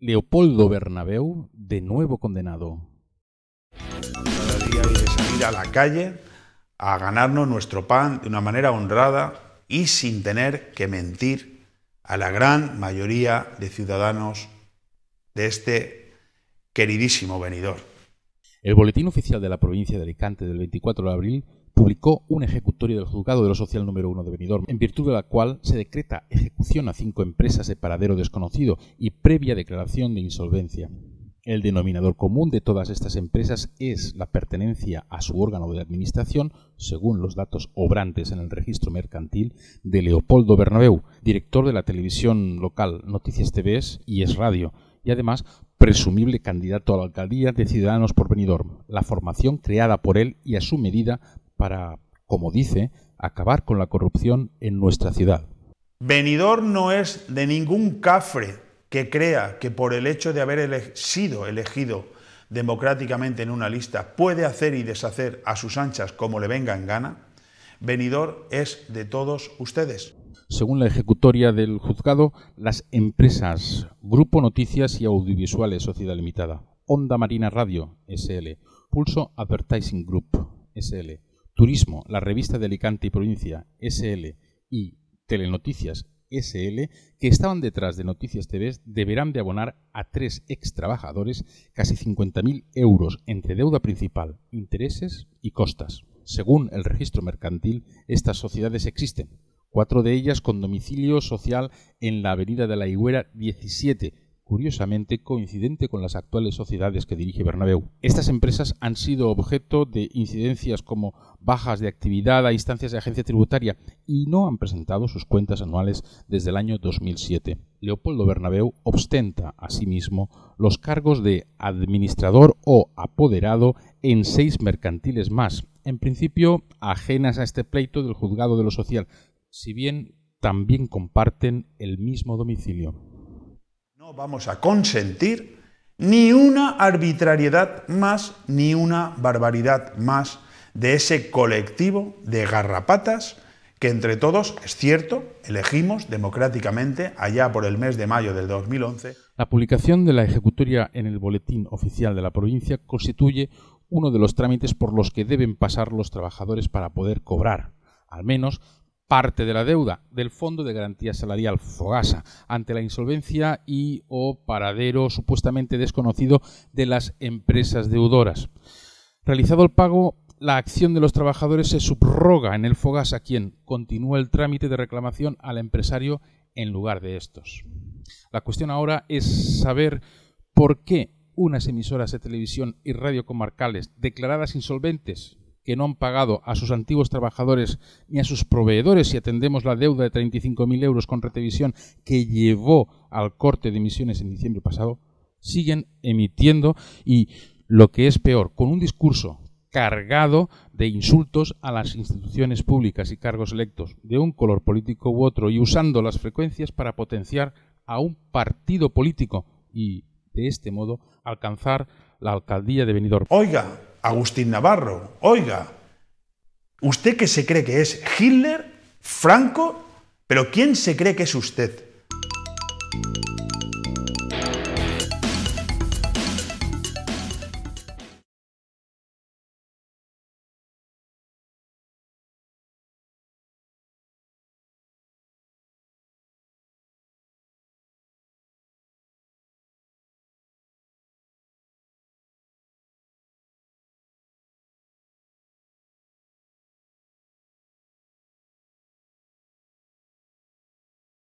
Leopoldo Bernabeu, de nuevo condenado. Cada día de salir a la calle a ganarnos nuestro pan de una manera honrada y sin tener que mentir a la gran mayoría de ciudadanos de este queridísimo venidor. El Boletín Oficial de la Provincia de Alicante del 24 de abril publicó un ejecutorio del juzgado de lo social número 1 de Benidorm, en virtud de la cual se decreta ejecución a cinco empresas de paradero desconocido y previa declaración de insolvencia. El denominador común de todas estas empresas es la pertenencia a su órgano de administración, según los datos obrantes en el registro mercantil, de Leopoldo Bernabeu, director de la televisión local Noticias TVS y Es Radio, y además presumible candidato a la alcaldía de Ciudadanos por Benidorm, la formación creada por él y a su medida para, como dice, acabar con la corrupción en nuestra ciudad. Venidor no es de ningún cafre que crea que por el hecho de haber sido elegido democráticamente en una lista puede hacer y deshacer a sus anchas como le venga en gana. Venidor es de todos ustedes. Según la ejecutoria del juzgado, las empresas Grupo Noticias y Audiovisuales Sociedad Limitada, Onda Marina Radio SL, Pulso Advertising Group SL, Turismo, la revista de Alicante y Provincia SL y Telenoticias SL, que estaban detrás de Noticias TV, deberán de abonar a tres ex trabajadores casi 50.000 euros entre deuda principal, intereses y costas. Según el registro mercantil, estas sociedades existen, cuatro de ellas con domicilio social en la Avenida de la Higuera 17, curiosamente coincidente con las actuales sociedades que dirige Bernabeu. Estas empresas han sido objeto de incidencias como bajas de actividad a instancias de agencia tributaria y no han presentado sus cuentas anuales desde el año 2007. Leopoldo Bernabeu ostenta asimismo los cargos de administrador o apoderado en seis mercantiles más, en principio ajenas a este pleito del juzgado de lo social, si bien también comparten el mismo domicilio. No vamos a consentir ni una arbitrariedad más, ni una barbaridad más de ese colectivo de garrapatas que entre todos, es cierto, elegimos democráticamente allá por el mes de mayo del 2011. La publicación de la ejecutoria en el boletín oficial de la provincia constituye uno de los trámites por los que deben pasar los trabajadores para poder cobrar, al menos parte de la deuda del Fondo de Garantía Salarial Fogasa ante la insolvencia y o paradero supuestamente desconocido de las empresas deudoras. Realizado el pago, la acción de los trabajadores se subroga en el Fogasa, quien continúa el trámite de reclamación al empresario en lugar de estos. La cuestión ahora es saber por qué unas emisoras de televisión y radio comarcales declaradas insolventes que no han pagado a sus antiguos trabajadores ni a sus proveedores, si atendemos la deuda de 35.000 euros con Retevisión que llevó al corte de emisiones en diciembre pasado, siguen emitiendo y, lo que es peor, con un discurso cargado de insultos a las instituciones públicas y cargos electos de un color político u otro y usando las frecuencias para potenciar a un partido político y, de este modo, alcanzar la alcaldía de Benidorm. Oiga, Agustín Navarro. Oiga, usted que se cree que es Hitler, Franco, pero ¿quién se cree que es usted?